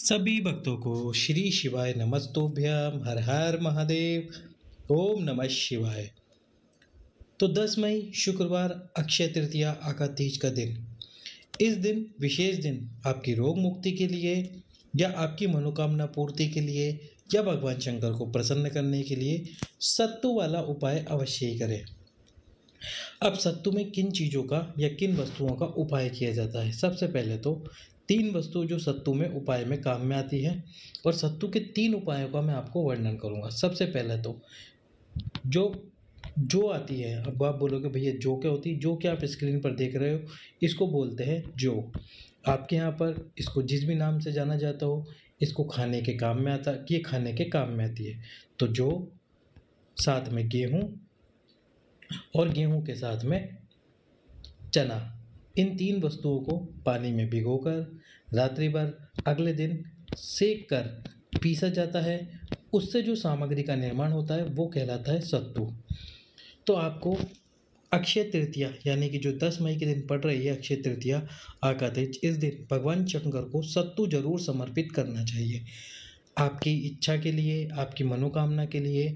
सभी भक्तों को श्री शिवाय नमस्तोभ्याम हर हर महादेव ओम नमः शिवाय तो 10 मई शुक्रवार अक्षय तृतीया आका तीज का दिन इस दिन विशेष दिन आपकी रोग मुक्ति के लिए या आपकी मनोकामना पूर्ति के लिए या भगवान शंकर को प्रसन्न करने के लिए सत्तू वाला उपाय अवश्य ही करें अब सत्तू में किन चीज़ों का या किन वस्तुओं का उपाय किया जाता है सबसे पहले तो तीन वस्तु जो सत्तू में उपाय में काम में आती है और सत्तू के तीन उपायों का मैं आपको वर्णन करूँगा सबसे पहले तो जो जो आती है अब आप बोलोगे भैया जो क्या होती है जो क्या आप स्क्रीन पर देख रहे हो इसको बोलते हैं जो आपके यहाँ पर इसको जिस भी नाम से जाना जाता हो इसको खाने के काम में आता ये खाने के काम में आती है तो जो साथ में गेहूँ और गेहूँ के साथ में चना इन तीन वस्तुओं को पानी में भिगोकर रात्रि भर अगले दिन सेक कर पीसा जाता है उससे जो सामग्री का निर्माण होता है वो कहलाता है सत्तू तो आपको अक्षय तृतीया यानी कि जो 10 मई के दिन पड़ रही है अक्षय तृतीया आकातिज इस दिन भगवान शंकर को सत्तू जरूर समर्पित करना चाहिए आपकी इच्छा के लिए आपकी मनोकामना के लिए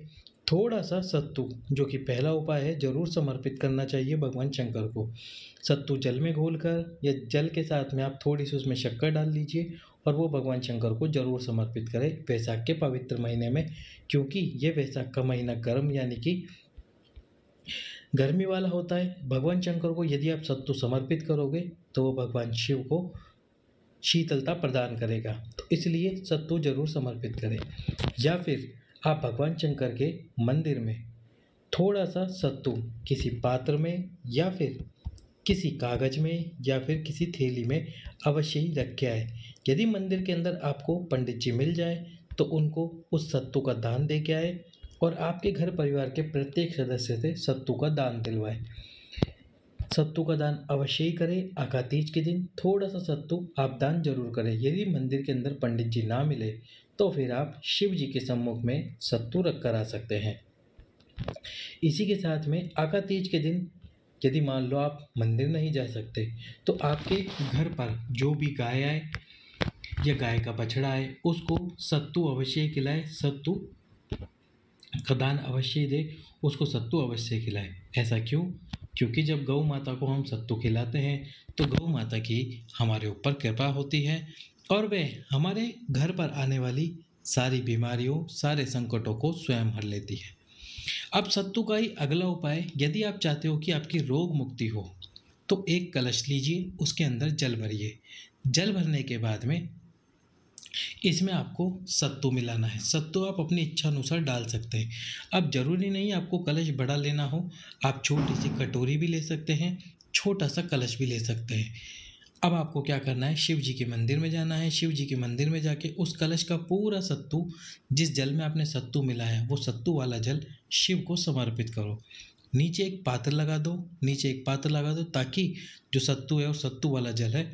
थोड़ा सा सत्तू जो कि पहला उपाय है जरूर समर्पित करना चाहिए भगवान शंकर को सत्तू जल में घोलकर या जल के साथ में आप थोड़ी सी उसमें शक्कर डाल लीजिए और वो भगवान शंकर को जरूर समर्पित करें वैसाख के पवित्र महीने में क्योंकि ये वैसाख का महीना गर्म यानी कि गर्मी वाला होता है भगवान शंकर को यदि आप सत्तू समर्पित करोगे तो वो भगवान शिव को शीतलता प्रदान करेगा तो इसलिए सत्तू जरूर समर्पित करें या फिर आप भगवान शंकर के मंदिर में थोड़ा सा सत्तू किसी पात्र में या फिर किसी कागज में या फिर किसी थैली में अवश्य ही रख के आए यदि मंदिर के अंदर आपको पंडित जी मिल जाए तो उनको उस सत्तू का दान दे के आए और आपके घर परिवार के प्रत्येक सदस्य से सत्तू का दान दिलवाए सत्तू का दान अवश्य ही करें अकातीज के दिन थोड़ा सा सत्तू आप दान जरूर करें यदि मंदिर के अंदर पंडित जी ना मिले तो फिर आप शिव जी के सम्मुख में सत्तू रख कर आ सकते हैं इसी के साथ में आका तीज के दिन यदि मान लो आप मंदिर नहीं जा सकते तो आपके घर पर जो भी गाय आए या गाय का बछड़ा आए उसको सत्तू अवश्य खिलाए सत्तू का दान अवश्य दे उसको सत्तू अवश्य खिलाए ऐसा क्यों क्योंकि जब गौ माता को हम सत्तू खिलाते हैं तो गौ माता की हमारे ऊपर कृपा होती है और वे हमारे घर पर आने वाली सारी बीमारियों सारे संकटों को स्वयं हर लेती है अब सत्तू का ही अगला उपाय यदि आप चाहते हो कि आपकी रोग मुक्ति हो तो एक कलश लीजिए उसके अंदर जल भरिए जल भरने के बाद में इसमें आपको सत्तू मिलाना है सत्तू आप अपनी इच्छा अनुसार डाल सकते हैं अब ज़रूरी नहीं आपको कलश बड़ा लेना हो आप छोटी सी कटोरी भी ले सकते हैं छोटा सा कलश भी ले सकते हैं अब आपको क्या करना है शिव जी के मंदिर में जाना है शिव जी के मंदिर में जाके उस कलश का पूरा सत्तू जिस जल में आपने सत्तू मिलाया वो सत्तू वाला जल शिव को समर्पित करो नीचे एक पात्र लगा दो नीचे एक पात्र लगा दो ताकि जो सत्तू है और सत्तू वाला जल है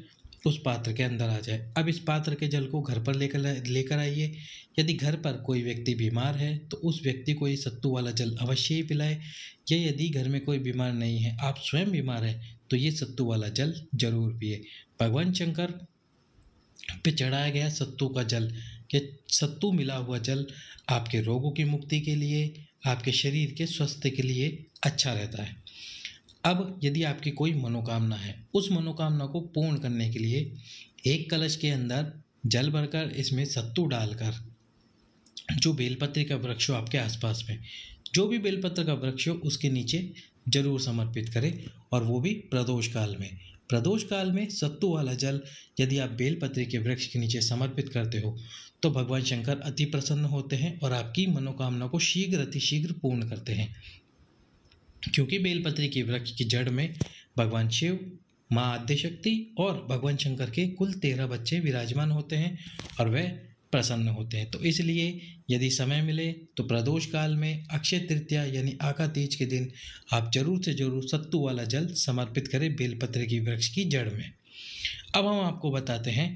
उस पात्र के अंदर आ जाए अब इस पात्र के जल को घर पर लेकर लेकर आइए यदि घर पर कोई व्यक्ति बीमार है तो उस व्यक्ति को ये सत्तू वाला जल अवश्य ही पिलाए या यदि घर में कोई बीमार नहीं है आप स्वयं बीमार हैं तो ये सत्तू वाला जल जरूर पिए भगवान शंकर पे चढ़ाया गया सत्तू का जल कि सत्तू मिला हुआ जल आपके रोगों की मुक्ति के लिए आपके शरीर के स्वास्थ्य के लिए अच्छा रहता है अब यदि आपकी कोई मनोकामना है उस मनोकामना को पूर्ण करने के लिए एक कलश के अंदर जल भरकर इसमें सत्तू डालकर जो बेलपत्र का वृक्ष हो आपके आसपास में जो भी बेलपत्र का वृक्ष हो उसके नीचे जरूर समर्पित करें और वो भी प्रदोष काल में प्रदोष काल में सत्तू वाला जल यदि आप बेलपत्री के वृक्ष के नीचे समर्पित करते हो तो भगवान शंकर अति प्रसन्न होते हैं और आपकी मनोकामना को शीघ्र अतिशीघ्र पूर्ण करते हैं क्योंकि बेलपत्री के वृक्ष की जड़ में भगवान शिव माँ आद्य शक्ति और भगवान शंकर के कुल तेरह बच्चे विराजमान होते हैं और वह प्रसन्न होते हैं तो इसलिए यदि समय मिले तो प्रदोष काल में अक्षय तृतीया यानी आका तीज के दिन आप जरूर से जरूर सत्तू वाला जल समर्पित करें बेलपत्र की वृक्ष की जड़ में अब हम आपको बताते हैं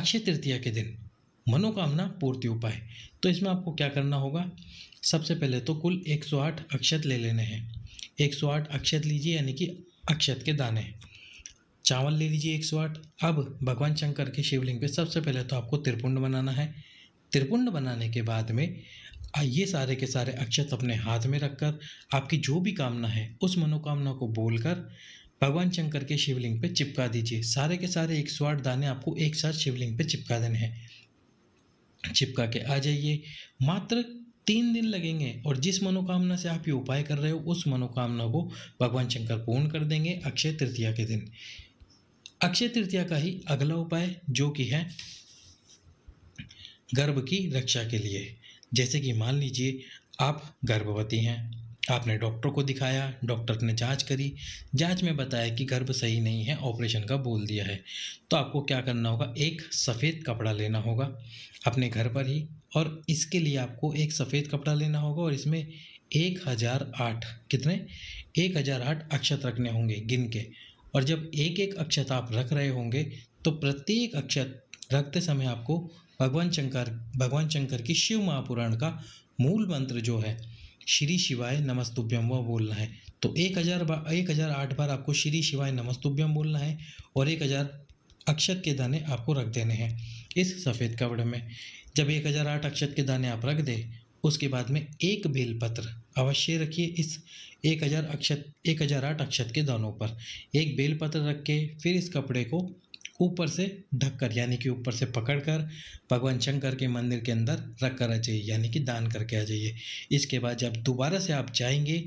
अक्षय तृतीया के दिन मनोकामना पूर्ति उपाय तो इसमें आपको क्या करना होगा सबसे पहले तो कुल 108 अक्षत ले लेने हैं 108 अक्षत लीजिए यानी कि अक्षत के दाने चावल ले लीजिए एक सौ आठ अब भगवान शंकर के शिवलिंग पे सबसे पहले तो आपको त्रिपुंड बनाना है त्रिपुंड बनाने के बाद में ये सारे के सारे अक्षत अपने हाथ में रखकर आपकी जो भी कामना है उस मनोकामना को बोलकर भगवान शंकर के शिवलिंग पे चिपका दीजिए सारे के सारे एक सौ आठ दाने आपको एक साथ शिवलिंग पे चिपका देने हैं चिपका के आ जाइए मात्र तीन दिन लगेंगे और जिस मनोकामना से आप ये उपाय कर रहे हो उस मनोकामना को भगवान शंकर पूर्ण कर देंगे अक्षय तृतीया के दिन अक्षय तृतीया का ही अगला उपाय जो कि है गर्भ की रक्षा के लिए जैसे कि मान लीजिए आप गर्भवती हैं आपने डॉक्टर को दिखाया डॉक्टर ने जांच करी जांच में बताया कि गर्भ सही नहीं है ऑपरेशन का बोल दिया है तो आपको क्या करना होगा एक सफ़ेद कपड़ा लेना होगा अपने घर पर ही और इसके लिए आपको एक सफ़ेद कपड़ा लेना होगा और इसमें एक हज़ार आठ कितने एक हज़ार आठ अक्षत रखने होंगे गिन के और जब एक एक अक्षत आप रख रहे होंगे तो प्रत्येक अक्षत रखते समय आपको भगवान शंकर भगवान शंकर की शिव महापुराण का मूल मंत्र जो है श्री शिवाय नमस्तुभ्यम वह बोलना है तो एक हज़ार बार एक हज़ार आठ बार आपको श्री शिवाय नमस्तुभ्यम बोलना है और एक हज़ार अक्षत के दाने आपको रख देने हैं इस सफ़ेद कपड़े में जब एक हज़ार आठ अक्षत के दाने आप रख दें उसके बाद में एक बेलपत्र अवश्य रखिए इस एक हज़ार अक्षत एक हज़ार आठ अक्षत के दोनों पर एक बेलपत्र रख के फिर इस कपड़े को ऊपर से ढककर यानी कि ऊपर से पकड़कर भगवान शंकर के मंदिर के अंदर रख कर आ जाइए यानी कि दान करके आ जाइए इसके बाद जब दोबारा से आप जाएंगे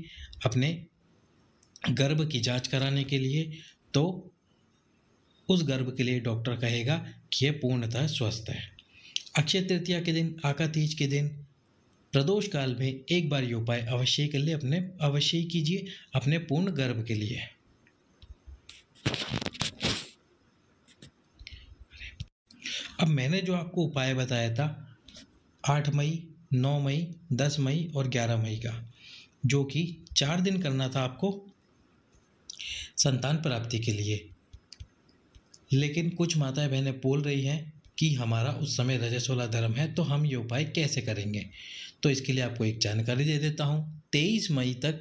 अपने गर्भ की जांच कराने के लिए तो उस गर्भ के लिए डॉक्टर कहेगा कि यह पूर्णतः स्वस्थ है अक्षय तृतीया के दिन आका तीज के दिन प्रदोष काल में एक बार ये उपाय अवश्य कर ले अपने अवश्य कीजिए अपने पूर्ण गर्भ के लिए अब मैंने जो आपको उपाय बताया था आठ मई नौ मई दस मई और ग्यारह मई का जो कि चार दिन करना था आपको संतान प्राप्ति के लिए लेकिन कुछ माताएं बहनें बोल रही हैं कि हमारा उस समय रजस्वला धर्म है तो हम ये उपाय कैसे करेंगे तो इसके लिए आपको एक जानकारी दे देता हूँ तेईस मई तक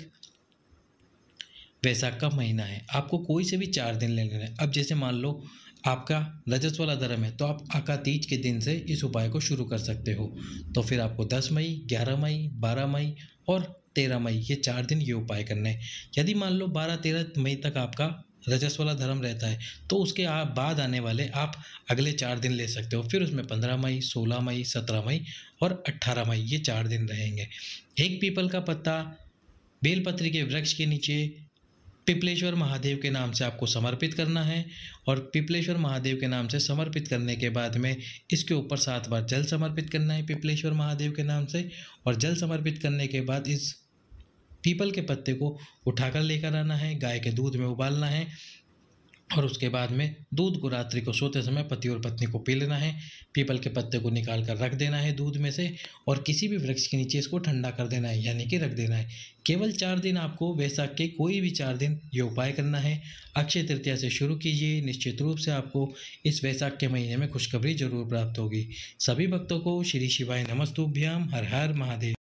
वैसाख का महीना है आपको कोई से भी चार दिन ले लेना है अब जैसे मान लो आपका रजस वाला धर्म है तो आप अकातीज के दिन से इस उपाय को शुरू कर सकते हो तो फिर आपको 10 मई 11 मई 12 मई और 13 मई ये चार दिन ये उपाय करने हैं यदि मान लो 12-13 मई तक आपका रजस वाला धर्म रहता है तो उसके आप बाद आने वाले आप अगले चार दिन ले सकते हो फिर उसमें पंद्रह मई सोलह मई सत्रह मई और अट्ठारह मई ये चार दिन रहेंगे एक पीपल का पत्ता बेलपत्री के वृक्ष के नीचे पिपलेश्वर महादेव के नाम से आपको समर्पित करना है और पिपलेश्वर महादेव के नाम से समर्पित करने के बाद में इसके ऊपर सात बार जल समर्पित करना है पिपलेश्वर महादेव के नाम से और जल समर्पित करने के बाद इस पीपल के पत्ते को उठाकर लेकर आना है गाय के दूध में उबालना है और उसके बाद में दूध को रात्रि को सोते समय पति और पत्नी को पी लेना है पीपल के पत्ते को निकाल कर रख देना है दूध में से और किसी भी वृक्ष के नीचे इसको ठंडा कर देना है यानी कि रख देना है केवल चार दिन आपको वैसाख के कोई भी चार दिन ये उपाय करना है अक्षय तृतीया से शुरू कीजिए निश्चित रूप से आपको इस वैसाख के महीने में खुशखबरी जरूर प्राप्त होगी सभी भक्तों को श्री शिवाय नमस्तुभ्याम हर हर महादेव